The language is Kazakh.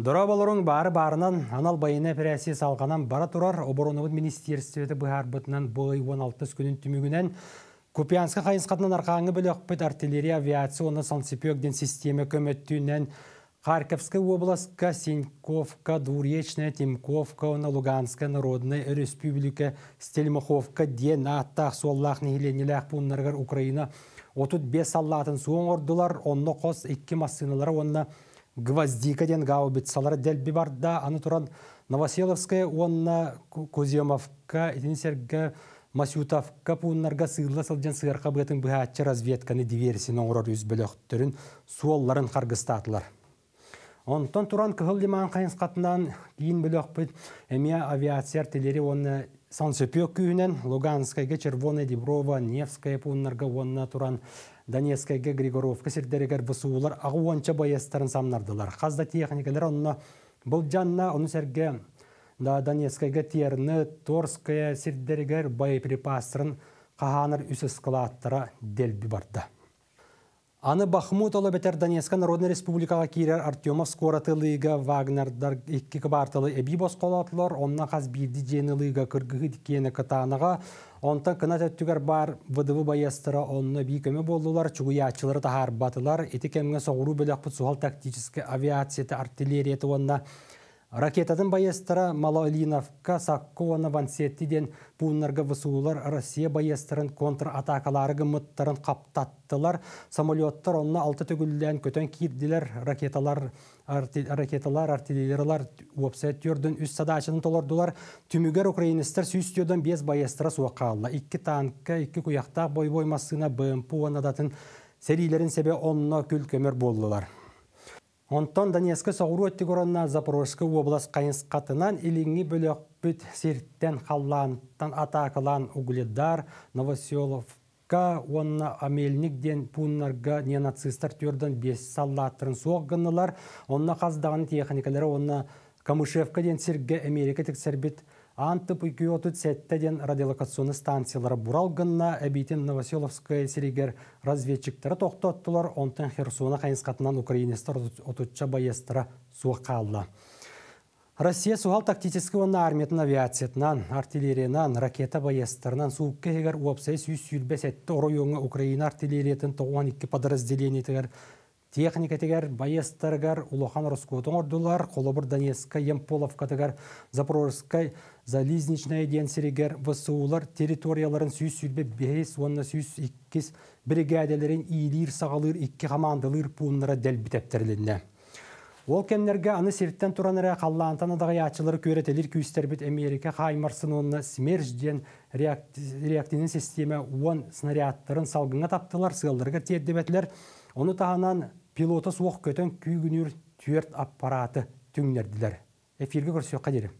Дұра болырың бары барынан анал байына пірәсе салғанан бара тұрар оборонавын министерстветі бұхар бұтынан бұй 16 күнін түмігінен Купянска қайынсқатынан арқаңы білі құпыт артиллерия авиационы санцепекден система көметтінен Харьковская область, Синьковка, Дуречная, Тимковка, Луганская народная республика, Стельмаховка, ден аттақ соллақ нехиленеләқ бұннарғар Украина. Отут бес аллатын суын ордылар, онны қос, екі массыналары онны гвоздика ден гаубицалар дәлбі барда, аны туран Новоселовская онна Куземовка, Денисерге Масютовка пуыннарға сыйлы сылден сыйырқа бэтын бэхатча разведканы диверсияны үз үзбіліқтірін суолларын қарғыстатылар. Онтон туран кыхыл лиман қайынсқатынан кейін әме авиация артиллерия оны Сансөпек күйінен Луганскайға Червона Деброва, Невская пуннарға онына тұран Донецкайға Григоровка сердерегер бұсуылар ағуанча байыстарын самнардылар. Қазда техникалер онына бұл жанна оны сәрге да, Донецкайға тиерні Торская сердерегер боеприпастарын қағаныр үсіс қылаттыра делбі барды. Аны Бахмут олы бетер Донецка Народная Республикаға кейрер Артемов скоратылыйға Вагнердар екі бартылы әбі қолатылар, онна қаз бірді женілыйға күргігі дикені кытаныға, онтан кына бар вдв баястыра онна болдылар, болдулар, чугуячылары тахар батылар, эти кемге соғыру бөлек сухал тактическі авиацияты артиллерияты онна Ракетадын байыстыра Малолиновка Сакконы вансеттиден пуннарга высуылар Россия байыстырын контратакалары гымыттарын қаптаттылар. Самолеттар онна алты төгілден көтен кирдилер ракеталар ракеталар артиллериялар уопсет үс садачынын толардылар Түмігер украинистер сүйстүдөн без байыстыра суакалла икки танкка икки куяктак бойбой массына бмп онадатын себе онна күл көмір болдылар. Онтон Донецкі соғыру өтті көрінна Запорожскі облас қатынан үліңі бөлек бүт серттен ата атакылан угледар Новоселовка онна амельник ден пуннарға не нацистар түрдің бес саллаттырын ғынылар, онна қаздағын техникалары, онна Камышевка ден серге Америка тексербет Анты пүйкиотут сәттеден радиолокационы станциялары Буралгынна, әбейтін Новоселовская серегер разведчиктары тоқтаттылар, онтан Херсона қайынсқатынан украинистар отутча байестыра суақалла. Россия суғал тактическі на армиятын авиациятынан, артиллериядан, ракета байестарынан суыққа егер уапсай сүйіс сәтті әтті еңі Украина артиллериятын 92 подразделениетігер техникатегер баестаргар улохан роскотон ордулар колобур донецка ямполовкатагар запорожскай зализничная денсерегер всуулар территорияларын сүйс сүлбе бес онна сүйс иккис бригаделерин иилир сагалыр икки командалыр пуннара дәл Ол кемнерге аны септен туранара қаллаантан адағы ачылыр көретелер бит Америка хаймарсын онна смерж ден реактивный система он снарядтарын салгынга таптылар, сығалдырға теддебетлер. Оны тағанан пилоты суық көтен күйгінер түйерт аппараты түңнерділер эфирге көрсе қадерім.